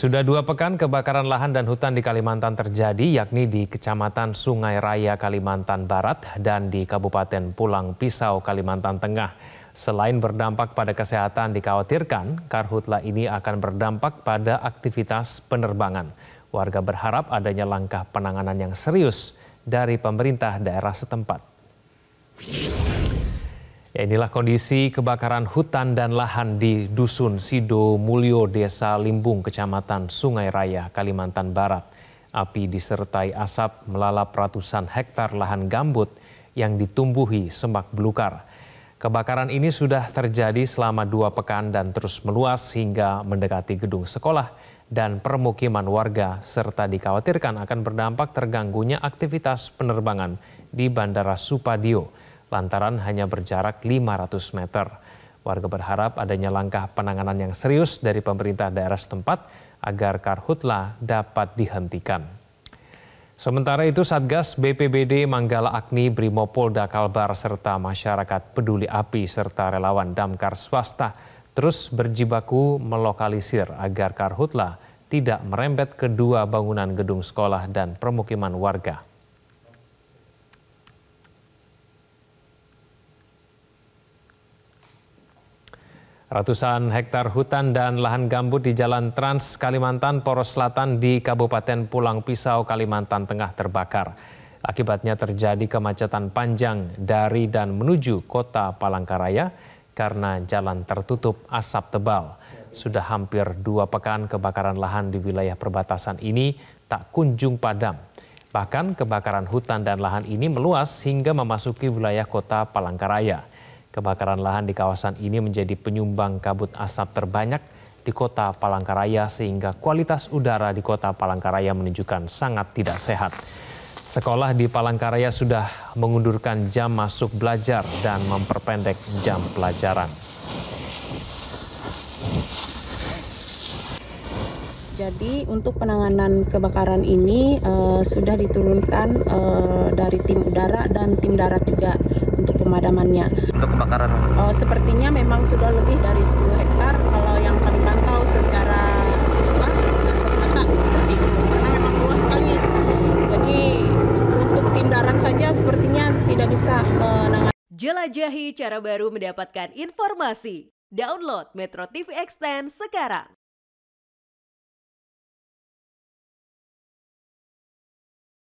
Sudah dua pekan kebakaran lahan dan hutan di Kalimantan terjadi, yakni di Kecamatan Sungai Raya, Kalimantan Barat, dan di Kabupaten Pulang Pisau, Kalimantan Tengah. Selain berdampak pada kesehatan, dikhawatirkan karhutla ini akan berdampak pada aktivitas penerbangan. Warga berharap adanya langkah penanganan yang serius dari pemerintah daerah setempat. Ya inilah kondisi kebakaran hutan dan lahan di Dusun Sido Mulyo, Desa Limbung, Kecamatan Sungai Raya, Kalimantan Barat. Api disertai asap melalap ratusan hektar lahan gambut yang ditumbuhi semak belukar. Kebakaran ini sudah terjadi selama dua pekan dan terus meluas hingga mendekati gedung sekolah dan permukiman warga serta dikhawatirkan akan berdampak terganggunya aktivitas penerbangan di Bandara Supadio lantaran hanya berjarak 500 meter. Warga berharap adanya langkah penanganan yang serius dari pemerintah daerah setempat agar karhutla dapat dihentikan. Sementara itu Satgas BPBD Manggala Agni Brimopolda Kalbar serta masyarakat peduli api serta relawan damkar swasta terus berjibaku melokalisir agar Karhutla tidak merembet kedua bangunan gedung sekolah dan permukiman warga. Ratusan hektar hutan dan lahan gambut di Jalan Trans Kalimantan Poros Selatan di Kabupaten Pulang Pisau Kalimantan Tengah terbakar. Akibatnya terjadi kemacetan panjang dari dan menuju kota Palangkaraya karena jalan tertutup asap tebal. Sudah hampir dua pekan kebakaran lahan di wilayah perbatasan ini tak kunjung padam. Bahkan kebakaran hutan dan lahan ini meluas hingga memasuki wilayah kota Palangkaraya. Kebakaran lahan di kawasan ini menjadi penyumbang kabut asap terbanyak di kota Palangkaraya sehingga kualitas udara di kota Palangkaraya menunjukkan sangat tidak sehat. Sekolah di Palangkaraya sudah mengundurkan jam masuk belajar dan memperpendek jam pelajaran. Jadi untuk penanganan kebakaran ini uh, sudah diturunkan uh, dari tim udara dan tim darat juga untuk pemadamannya. Untuk kebakaran? Oh, sepertinya memang sudah lebih dari 10 hektar kalau yang kami pantau secara apa? seperti itu karena memang luas sekali. Jadi untuk tim darat saja sepertinya tidak bisa menangani. Jelajahi cara baru mendapatkan informasi. Download Metro TV Extend sekarang.